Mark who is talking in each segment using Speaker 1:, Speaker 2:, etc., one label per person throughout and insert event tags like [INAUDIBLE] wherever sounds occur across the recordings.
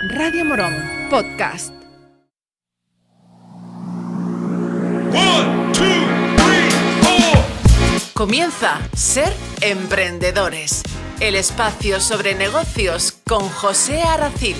Speaker 1: Radio Morón Podcast. Comienza Ser Emprendedores, el espacio sobre negocios con José Aracil.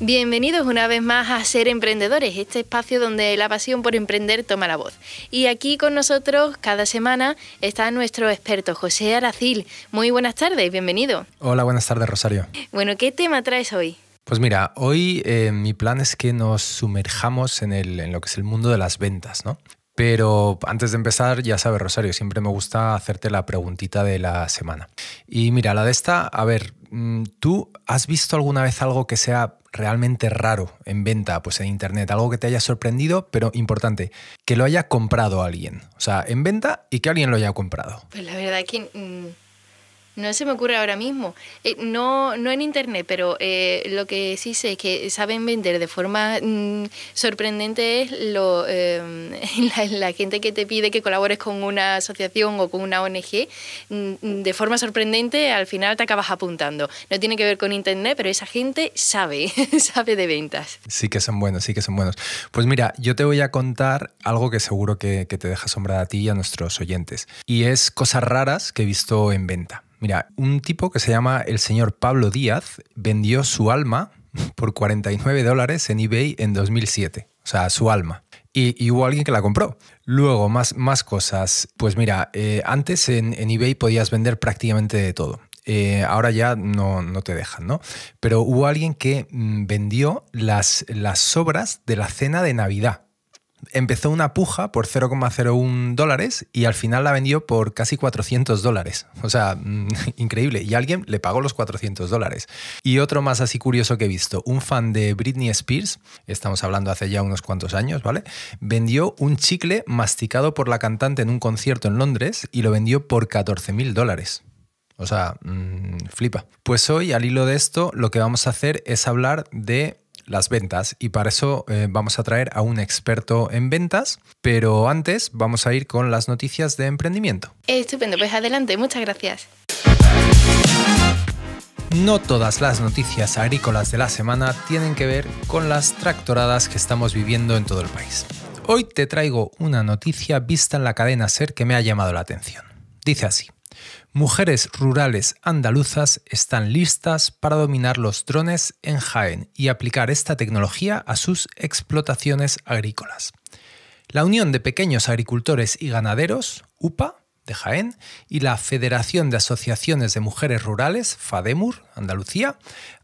Speaker 1: Bienvenidos una vez más a Ser Emprendedores, este espacio donde la pasión por emprender toma la voz. Y aquí con nosotros cada semana está nuestro experto José Aracil. Muy buenas tardes, bienvenido. Hola, buenas tardes Rosario. Bueno, ¿qué tema traes hoy? Pues mira, hoy eh, mi plan es que nos sumerjamos en, en lo que es el mundo de las ventas, ¿no? Pero antes de empezar, ya sabes, Rosario, siempre me gusta hacerte la preguntita de la semana. Y mira, la de esta, a ver, mm, ¿tú has visto alguna vez algo que sea realmente raro en venta, pues en internet, algo que te haya sorprendido, pero importante, que lo haya comprado alguien? O sea, en venta y que alguien lo haya comprado. Pues la verdad que mm, no se me ocurre ahora mismo. Eh, no, no en internet, pero eh, lo que sí sé es que saben vender de forma mm, sorprendente es lo, em, [LAUGHS] la, gente que te pide que colabores con una asociación o con una ONG. Mm, de forma sorprendente, al final te acabas apuntando. No tiene que ver con internet, pero esa gente sabe, [LAUGHS] sabe de ventas. Sí que son buenos, sí que son buenos. Pues mira, yo te voy a contar algo que seguro que, que te deja asombrada a ti y a nuestros oyentes. Y es cosas raras que he visto en venta. Mira, un tipo que se llama el señor Pablo Díaz vendió su alma [LAUGHS] por 49 dólares en eBay en 2007. O sea, su alma. Y, hubo alguien que la compró. Luego, más, más cosas. Pues mira, eh, antes en, eBay podías vender prácticamente de todo. Eh, ahora ya no, te dejan, ¿no? Pero hubo alguien que mm, vendió las, las sobras de la cena de Navidad empezó una puja por 0,01 dólares y al final la vendió por casi 400 dólares. O sea, mm, [LAUGHS] increíble. Y alguien le pagó los 400 dólares. Y otro más así curioso que he visto, un fan de Britney Spears, estamos hablando hace ya unos cuantos años, ¿vale? Vendió un chicle masticado por la cantante en un concierto en Londres y lo vendió por 14 mil dólares. O sea, mm, flipa. Pues hoy, al hilo de esto, lo que vamos a hacer es hablar de las ventas y para eso eh, vamos a traer a un experto en ventas, pero antes vamos a ir con las noticias de emprendimiento. Estupendo, pues adelante, muchas gracias. No todas las noticias agrícolas de la semana tienen que ver con las tractoradas que estamos viviendo en todo el país. Hoy te traigo una noticia vista en la cadena SER que me ha llamado la atención. Dice así. Mujeres rurales andaluzas están listas para dominar los drones en Jaén y aplicar esta tecnología a sus explotaciones agrícolas. La Unión de Pequeños Agricultores y Ganaderos, UPA, de Jaén y la Federación de Asociaciones de Mujeres Rurales, FADEMUR, Andalucía,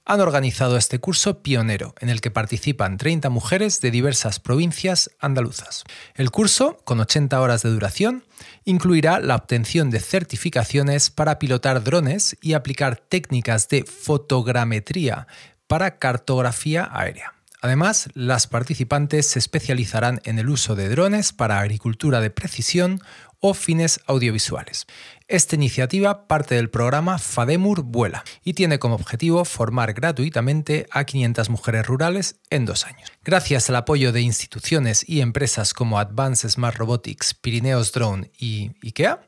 Speaker 1: han organizado este curso pionero en el que participan 30 mujeres de diversas provincias andaluzas. El curso, con 80 horas de duración, incluirá la obtención de certificaciones para pilotar drones y aplicar técnicas de fotogrametría para cartografía aérea. Además, las participantes se especializarán en el uso de drones para agricultura de precisión o fines audiovisuales. Esta iniciativa parte del programa FADEMUR Vuela y tiene como objetivo formar gratuitamente a 500 mujeres rurales en dos años. Gracias al apoyo de instituciones y empresas como Advanced Smart Robotics, Pirineos Drone y IKEA,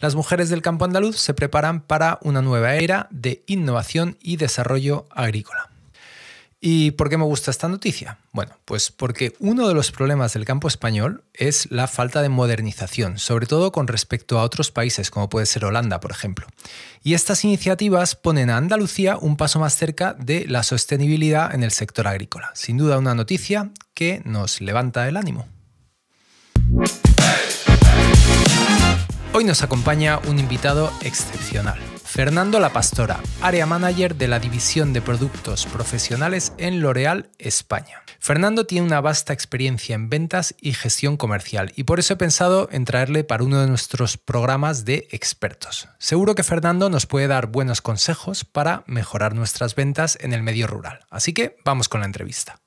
Speaker 1: las mujeres del campo andaluz se preparan para una nueva era de innovación y desarrollo agrícola. ¿Y por qué me gusta esta noticia? Bueno, pues porque uno de los problemas del campo español es la falta de modernización, sobre todo con respecto a otros países como puede ser Holanda, por ejemplo. Y estas iniciativas ponen a Andalucía un paso más cerca de la sostenibilidad en el sector agrícola. Sin duda una noticia que nos levanta el ánimo. Hoy nos acompaña un invitado excepcional. Fernando La Pastora, área manager de la división de productos profesionales en L'Oreal, España. Fernando tiene una vasta experiencia en ventas y gestión comercial y por eso he pensado en traerle para uno de nuestros programas de expertos. Seguro que Fernando nos puede dar buenos consejos para mejorar nuestras ventas en el medio rural. Así que vamos con la entrevista.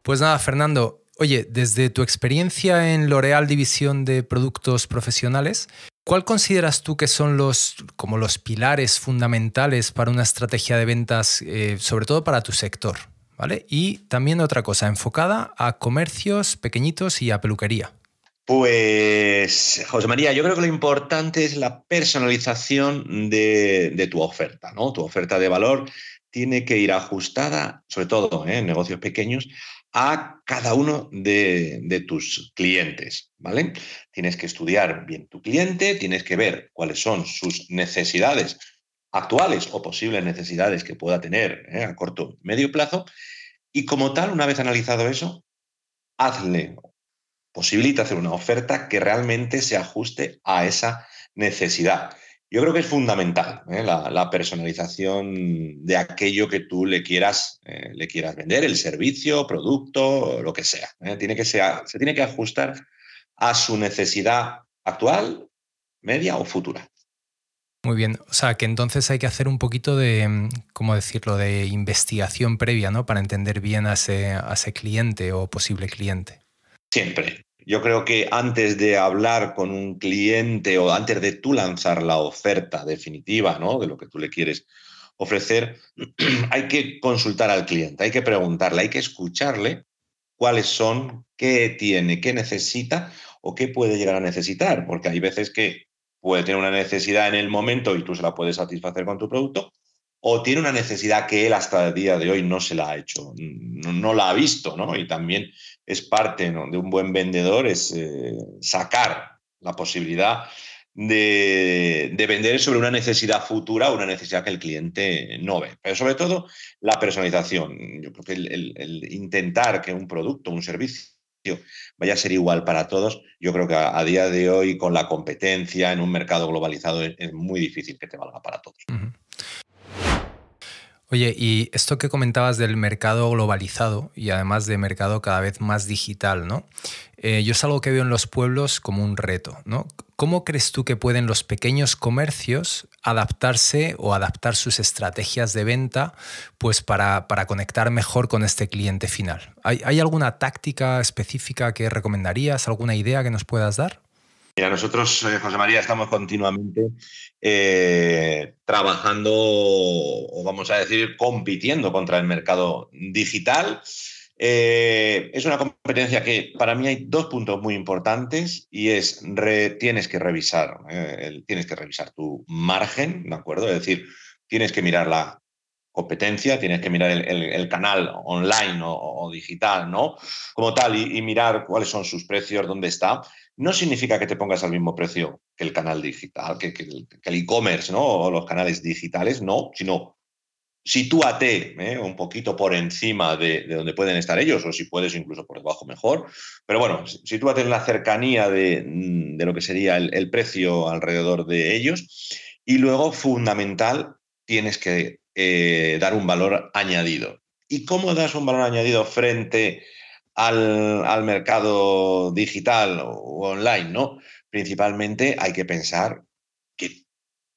Speaker 1: Pues nada, Fernando, Oye, desde tu experiencia en L'Oreal División de Productos Profesionales, ¿Cuál consideras tú que son los, como los pilares fundamentales para una estrategia de ventas, eh, sobre todo para tu sector? ¿Vale? Y también otra cosa, enfocada a comercios pequeñitos y a peluquería.
Speaker 2: Pues, José María, yo creo que lo importante es la personalización de, tu oferta, ¿no? Tu oferta de valor tiene que ir ajustada, sobre todo ¿eh? en negocios pequeños, a cada uno de, tus clientes, ¿vale? Tienes que estudiar bien tu cliente, tienes que ver cuáles son sus necesidades actuales o posibles necesidades que pueda tener ¿eh? a corto medio plazo y como tal, una vez analizado eso, hazle, posibilita hacer una oferta que realmente se ajuste a esa necesidad yo creo que es fundamental ¿eh? la, personalización de aquello que tú le quieras, eh, le quieras vender, el servicio, producto, lo que sea. ¿eh? Tiene que sea. Se tiene que ajustar a su necesidad actual, media o futura.
Speaker 1: Muy bien, o sea que entonces hay que hacer un poquito de, ¿cómo decirlo?, de investigación previa, ¿no? Para entender bien a ese, a ese cliente o posible cliente. Siempre,
Speaker 2: yo creo que antes de hablar con un cliente o antes de tú lanzar la oferta definitiva, ¿no? De lo que tú le quieres ofrecer, [CLEARS THROAT] hay que consultar al cliente, hay que preguntarle, hay que escucharle cuáles son, qué tiene, qué necesita o qué puede llegar a necesitar, porque hay veces que puede tener una necesidad en el momento y tú se la puedes satisfacer con tu producto, o tiene una necesidad que él hasta el día de hoy no se la ha hecho, no, no la ha visto, ¿no? Y también es parte de un buen vendedor, es eh, sacar la posibilidad de, vender sobre una necesidad futura, una necesidad que el cliente no ve. Pero sobre todo la personalización. Yo creo que el, intentar que un producto, un servicio vaya a ser igual para todos, yo creo que a, día de hoy con la competencia en un mercado globalizado es, muy difícil que te valga para
Speaker 1: todos. Oye, y esto que comentabas del mercado globalizado y además de mercado cada vez más digital, ¿no? Eh, yo es algo que veo en los pueblos como un reto, ¿no? ¿Cómo crees tú que pueden los pequeños comercios adaptarse o adaptar sus estrategias de venta pues para, conectar mejor con este cliente final? hay alguna táctica específica que recomendarías, alguna idea que nos puedas dar?
Speaker 2: Mira, nosotros, eh, José María, estamos continuamente eh, trabajando, o vamos a decir, compitiendo contra el mercado digital. Eh, es una competencia que para mí hay dos puntos muy importantes y es tienes que revisar, tienes que revisar tu margen, ¿de acuerdo? Es decir, tienes que mirar la competencia, tienes que mirar el, canal online o, digital, ¿no? Como tal, y mirar cuáles son sus precios, dónde está no significa que te pongas al mismo precio que el canal digital, que, el e-commerce, ¿no? O los canales digitales, no, sino sitúate ¿eh? un poquito por encima de, donde pueden estar ellos, o si puedes incluso por debajo mejor. Pero bueno, sitúate en la cercanía de, mm, lo que sería el, precio alrededor de ellos. Y luego, fundamental, tienes que eh, dar un valor añadido. ¿Y cómo das un valor añadido frente al, al mercado digital o, online, ¿no? Principalmente hay que pensar que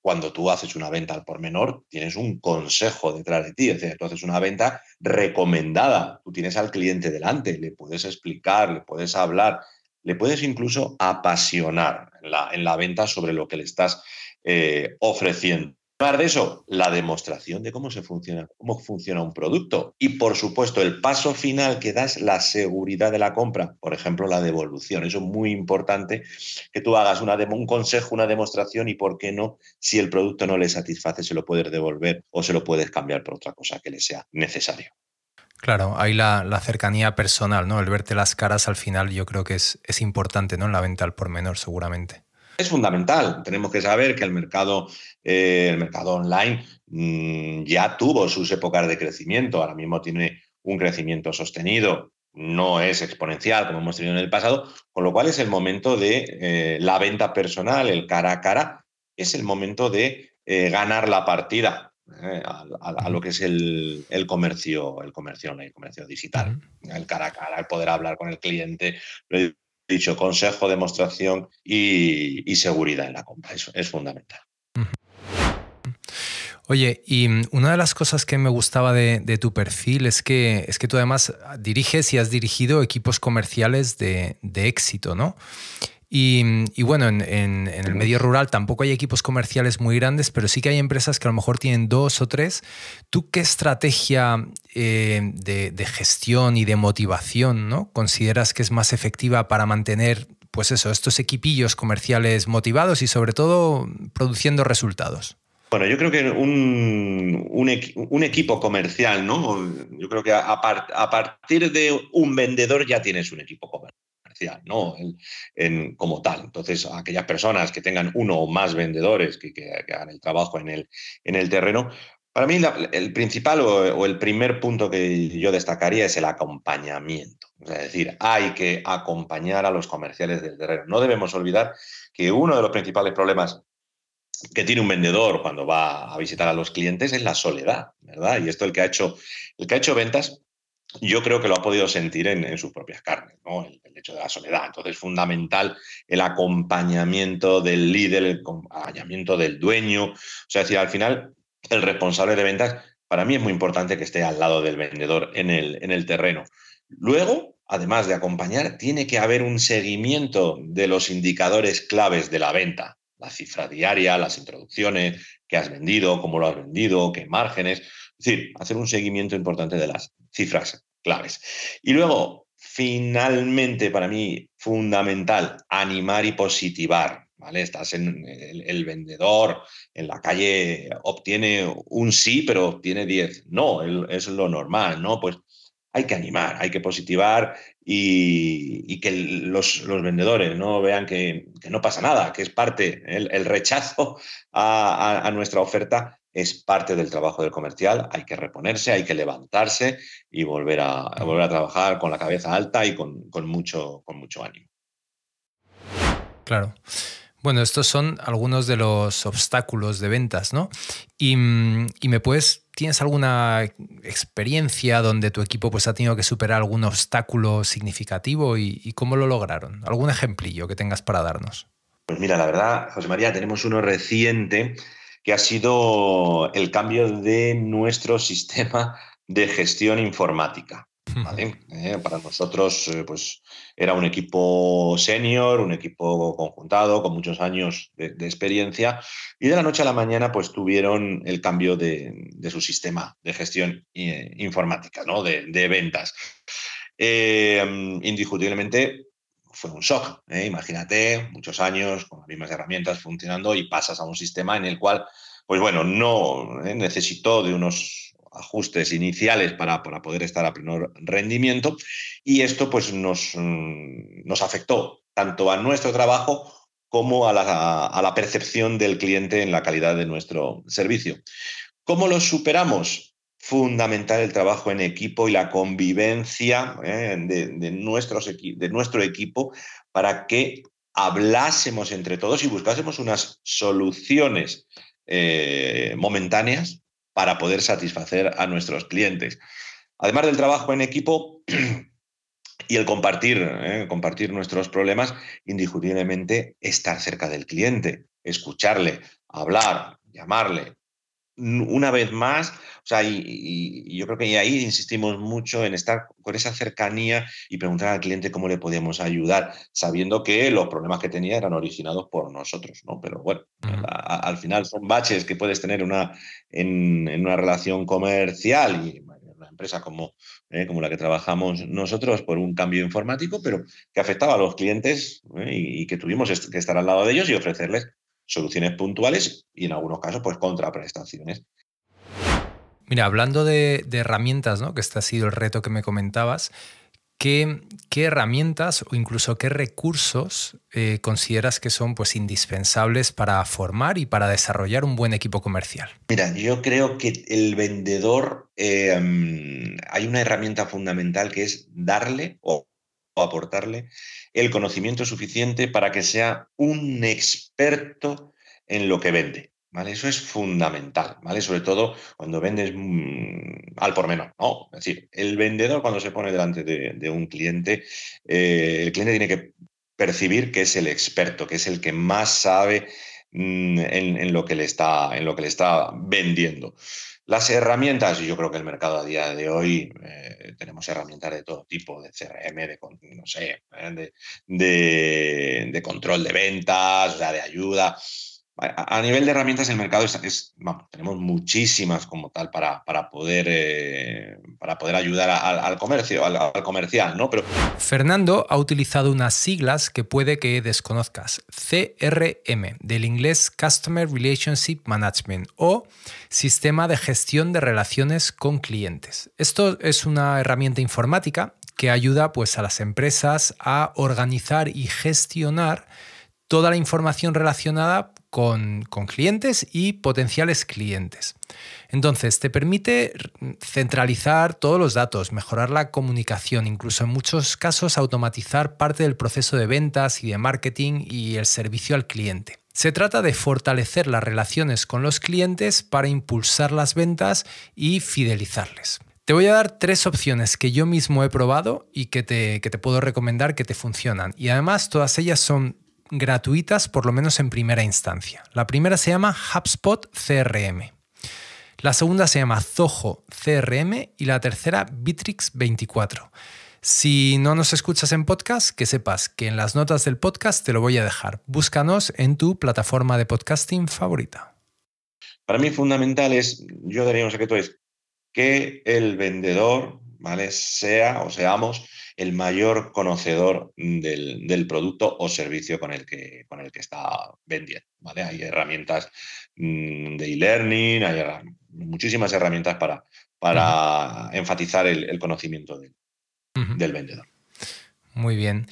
Speaker 2: cuando tú haces una venta al por menor, tienes un consejo detrás de ti. Es decir, tú haces una venta recomendada. Tú tienes al cliente delante, le puedes explicar, le puedes hablar, le puedes incluso apasionar en la, en la venta sobre lo que le estás eh, ofreciendo de eso, la demostración de cómo se funciona, cómo funciona un producto. Y por supuesto, el paso final que das la seguridad de la compra, por ejemplo, la devolución. Eso es muy importante que tú hagas un consejo, una demostración y por qué no, si el producto no le satisface, se lo puedes devolver o se lo puedes cambiar por otra cosa que le sea necesario.
Speaker 1: Claro, ahí la, cercanía personal, ¿no? El verte las caras al final yo creo que es, importante, ¿no? En la venta al por menor, seguramente
Speaker 2: es fundamental. Tenemos que saber que el mercado, eh, el mercado online mm, ya tuvo sus épocas de crecimiento, ahora mismo tiene un crecimiento sostenido, no es exponencial como hemos tenido en el pasado, con lo cual es el momento de eh, la venta personal, el cara a cara, es el momento de eh, ganar la partida. A, lo que es el, comercio, el comercio el comercio digital, el cara a cara, el poder hablar con el cliente, dicho, consejo, demostración y, seguridad en la compra. Eso es fundamental.
Speaker 1: Oye, y mm, una de las cosas que me gustaba de, tu perfil es que, es que tú además diriges y has dirigido equipos comerciales de éxito, ¿no? Y, bueno, en, el medio rural tampoco hay equipos comerciales muy grandes, pero sí que hay empresas que a lo mejor tienen dos o tres. ¿Tú qué estrategia eh, de, gestión y de motivación ¿no? consideras que es más efectiva para mantener pues eso, estos equipillos comerciales motivados y sobre todo produciendo resultados?
Speaker 2: Bueno, yo creo que un, equipo comercial, ¿no? Yo creo que a, partir de un vendedor ya tienes un equipo comercial. ¿no? como tal. Entonces, aquellas personas que tengan uno o más vendedores que, hagan el trabajo en el, en el terreno, para mí el principal o, el primer punto que yo destacaría es el acompañamiento. Es decir, hay que acompañar a los comerciales del terreno. No debemos olvidar que uno de los principales problemas que tiene un vendedor cuando va a visitar a los clientes es la soledad, ¿verdad? Y esto el que ha hecho, el que ha hecho ventas yo creo que lo ha podido sentir en, sus propias carnes, ¿no? el, hecho de la soledad. Entonces es fundamental el acompañamiento del líder, el acompañamiento del dueño. O sea, decir, al final el responsable de ventas, para mí es muy importante que esté al lado del vendedor en el, en el terreno. Luego, además de acompañar, tiene que haber un seguimiento de los indicadores claves de la venta. La cifra diaria, las introducciones, qué has vendido, cómo lo has vendido, qué márgenes. Es decir, hacer un seguimiento importante de las, cifras claves. Y luego, finalmente, para mí, fundamental, animar y positivar. ¿Vale? Estás en el, vendedor, en la calle obtiene un sí, pero obtiene 10. No, es lo normal, ¿no? Pues hay que animar, hay que positivar y, que los, vendedores no vean que, no pasa nada, que es parte el, rechazo a, nuestra oferta es parte del trabajo del comercial, hay que reponerse, hay que levantarse y volver a, volver a trabajar con la cabeza alta y con, mucho, con ánimo.
Speaker 1: Claro. Bueno, estos son algunos de los obstáculos de ventas, ¿no? Mm, y, me puedes, ¿tienes alguna experiencia donde tu equipo pues, ha tenido que superar algún obstáculo significativo y, y cómo lo lograron? ¿Algún ejemplillo que tengas para darnos?
Speaker 2: Pues mira, la verdad, José María, tenemos uno reciente que ha sido el cambio de nuestro [LAUGHS] sistema de gestión informática. Eh, para nosotros, eh, pues era un equipo senior, un equipo conjuntado, con muchos años de, experiencia, y de la noche a la mañana, pues tuvieron el cambio de, su sistema de gestión eh, informática, ¿no? de ventas. indiscutiblemente, fue un shock. ¿eh? Imagínate, muchos años con las mismas herramientas funcionando y pasas a un sistema en el cual, pues bueno, no ¿eh? necesitó de unos ajustes iniciales para, poder estar a pleno rendimiento y esto pues nos, mm, nos afectó tanto a nuestro trabajo como a la, a la percepción del cliente en la calidad de nuestro servicio. ¿Cómo lo superamos? fundamental el trabajo en equipo y la convivencia eh, de, nuestros de nuestro equipo para que hablásemos entre todos y buscásemos unas soluciones eh, momentáneas para poder satisfacer a nuestros clientes. Además del trabajo en equipo [CLEARS THROAT] y el compartir, eh, compartir nuestros problemas, indiscutiblemente estar cerca del cliente, escucharle, hablar, llamarle, una vez más, o sea, y, yo creo que ahí insistimos mucho en estar con esa cercanía y preguntar al cliente cómo le podíamos ayudar, sabiendo que los problemas que tenía eran originados por nosotros, ¿no? Pero bueno, al final son baches que puedes tener una, en, una relación comercial y en una empresa como, eh, como la que trabajamos nosotros por un cambio informático, pero que afectaba a los clientes ¿eh? y, que tuvimos que estar al lado de ellos y ofrecerles soluciones puntuales y en algunos casos pues contraprestaciones.
Speaker 1: Mira, hablando de, herramientas, ¿no? que este ha sido el reto que me comentabas, ¿Qué, herramientas o incluso qué recursos eh, consideras que son pues, indispensables para formar y para desarrollar un buen equipo comercial?
Speaker 2: Mira, yo creo que el vendedor, eh, mm, hay una herramienta fundamental que es darle o aportarle el conocimiento suficiente para que sea un experto en lo que vende. ¿Vale? Eso es fundamental, ¿vale? Sobre todo cuando vendes mm, al por menos. ¿no? Es decir, el vendedor cuando se pone delante de, un cliente, eh, el cliente tiene que percibir que es el experto, que es el que más sabe mm, en, lo que le está, en lo que le está vendiendo. Las herramientas, y yo creo que el mercado a día de hoy eh, tenemos herramientas de todo tipo, de CRM, de, no sé, eh, de, control de ventas, o de ayuda a, nivel de herramientas el mercado es, tenemos muchísimas como tal para, para poder, eh, para poder ayudar al comercio, al, al, comercial, ¿no? Pero...
Speaker 1: Fernando ha utilizado unas siglas que puede que desconozcas. CRM, del inglés Customer Relationship Management o Sistema de Gestión de Relaciones con Clientes. Esto es una herramienta informática que ayuda pues, a las empresas a organizar y gestionar toda la información relacionada con, clientes y potenciales clientes. Entonces, te permite centralizar todos los datos, mejorar la comunicación, incluso en muchos casos automatizar parte del proceso de ventas y de marketing y el servicio al cliente. Se trata de fortalecer las relaciones con los clientes para impulsar las ventas y fidelizarles. Te voy a dar tres opciones que yo mismo he probado y que te, que te, puedo recomendar que te funcionan. Y además todas ellas son gratuitas, por lo menos en primera instancia. La primera se llama HubSpot CRM. La segunda se llama Zoho CRM y la tercera Bitrix 24. Si no nos escuchas en podcast, que sepas que en las notas del podcast te lo voy a dejar. Búscanos en tu plataforma de podcasting favorita.
Speaker 2: Para mí fundamental es, yo daría un secreto, es que el vendedor, ¿vale? Sea o seamos el mayor conocedor del, producto o servicio con el que, con el que está vendiendo. ¿vale? Hay herramientas mm, de e-learning, hay muchísimas herramientas para, para enfatizar el, conocimiento
Speaker 1: del vendedor. Muy bien.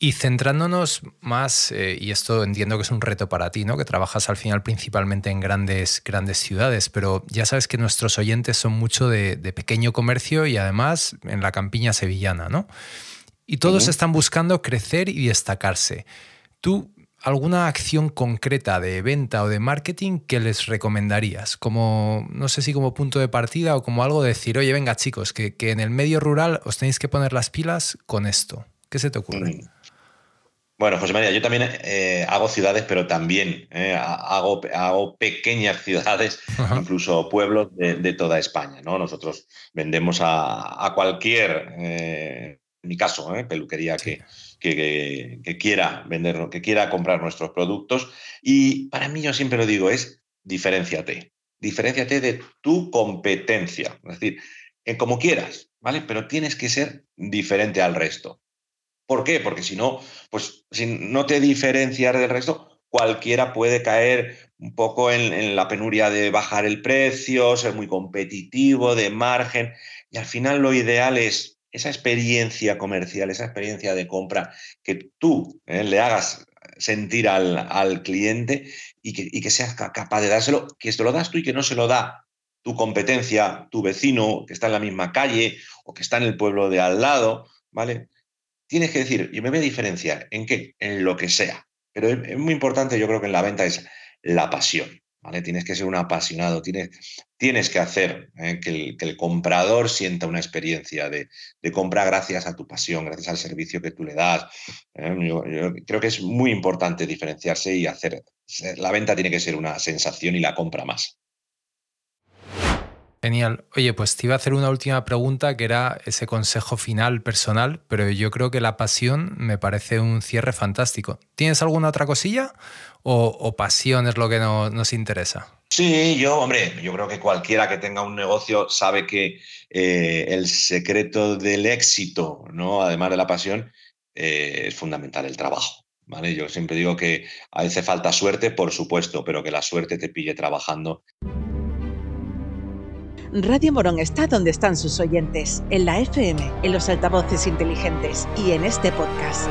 Speaker 1: Y centrándonos más, eh, y esto entiendo que es un reto para ti, ¿no? Que trabajas al final principalmente en grandes, grandes ciudades, pero ya sabes que nuestros oyentes son mucho de, pequeño comercio y además en la campiña sevillana, ¿no? Y todos están buscando crecer y destacarse. ¿Tú alguna acción concreta de venta o de marketing que les recomendarías? Como, no sé si como punto de partida o como algo de decir, oye, venga chicos, que, en el medio rural os tenéis que poner las pilas con esto. ¿Qué se te ocurre? Mm.
Speaker 2: Bueno, José María, yo también eh, hago ciudades, pero también eh, hago, hago pequeñas ciudades, incluso pueblos de, toda España. ¿no? Nosotros vendemos a, cualquier, eh, en mi caso, peluquería que, que, que, quiera vender, que quiera comprar nuestros productos. Y para mí, yo siempre lo digo, es diferenciate. Diferenciate de tu competencia. Es decir, como quieras, ¿vale? Pero tienes que ser diferente al resto. ¿Por qué? Porque si no, pues si no te diferencias del resto, cualquiera puede caer un poco en, la penuria de bajar el precio, ser muy competitivo, de margen. Y al final lo ideal es esa experiencia comercial, esa experiencia de compra que tú eh, le hagas sentir al, cliente y que, seas capaz de dárselo, que esto lo das tú y que no se lo da tu competencia, tu vecino que está en la misma calle o que está en el pueblo de al lado, ¿vale? tienes que decir, y me voy a diferenciar, ¿en qué? En lo que sea. Pero es, muy importante, yo creo que en la venta es la pasión. ¿Vale? Tienes que ser un apasionado, tienes, tienes que hacer eh, que, el, comprador sienta una experiencia de, compra gracias a tu pasión, gracias al servicio que tú le das. Eh, yo, creo que es muy importante diferenciarse y hacer, la venta tiene que ser una sensación y la compra más.
Speaker 1: Genial. Oye, pues te iba a hacer una última pregunta que era ese consejo final personal, pero yo creo que la pasión me parece un cierre fantástico. ¿Tienes alguna otra cosilla o, pasión es lo que nos interesa?
Speaker 2: Sí, yo, hombre, yo creo que cualquiera que tenga un negocio sabe que eh, el secreto del éxito, ¿no? Además de la pasión, eh, es fundamental el trabajo. ¿Vale? Yo siempre digo que a hace falta suerte, por supuesto, pero que la suerte te pille trabajando. Radio Morón está donde están sus oyentes, en la FM, en los altavoces inteligentes y en este podcast.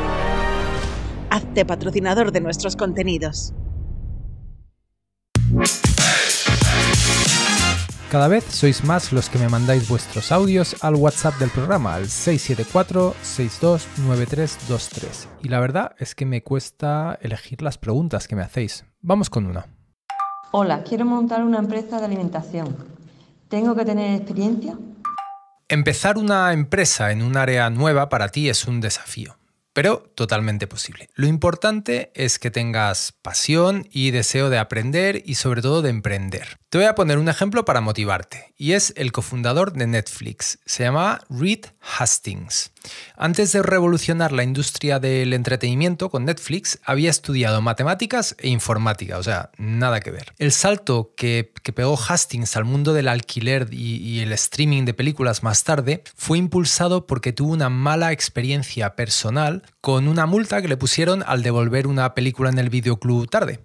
Speaker 2: Hazte patrocinador de nuestros contenidos.
Speaker 1: Cada vez sois más los que me mandáis vuestros audios al WhatsApp del programa, al 674-629323. Y la verdad es que me cuesta elegir las preguntas que me hacéis. Vamos con una.
Speaker 2: Hola, quiero montar una empresa de alimentación. ¿Tengo que tener experiencia?
Speaker 1: Empezar una empresa en un área nueva para ti es un desafío pero totalmente posible. Lo importante es que tengas pasión y deseo de aprender y sobre todo de emprender. Te voy a poner un ejemplo para motivarte y es el cofundador de Netflix. Se llama Reed Hastings. Antes de revolucionar la industria del entretenimiento con Netflix, había estudiado matemáticas e informática, o sea, nada que ver. El salto que, pegó Hastings al mundo del alquiler y, y el streaming de películas más tarde fue impulsado porque tuvo una mala experiencia personal con una multa que le pusieron al devolver una película en el videoclub tarde.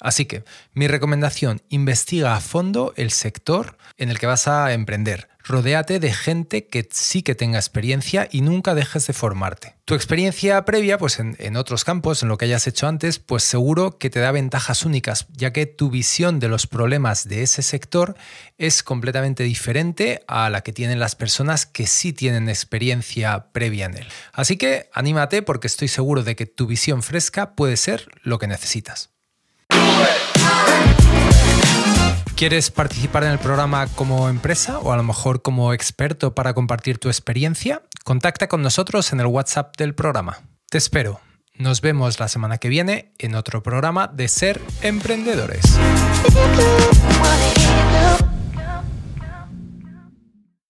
Speaker 1: Así que mi recomendación, investiga a fondo el sector en el que vas a emprender. Rodéate de gente que sí que tenga experiencia y nunca dejes de formarte. Tu experiencia previa, pues en, en, otros campos, en lo que hayas hecho antes, pues seguro que te da ventajas únicas, ya que tu visión de los problemas de ese sector es completamente diferente a la que tienen las personas que sí tienen experiencia previa en él. Así que anímate porque estoy seguro de que tu visión fresca puede ser lo que necesitas. ¿Quieres participar en el programa como empresa o a lo mejor como experto para compartir tu experiencia? Contacta con nosotros en el WhatsApp del programa. Te espero. Nos vemos la semana que viene en otro programa de Ser Emprendedores.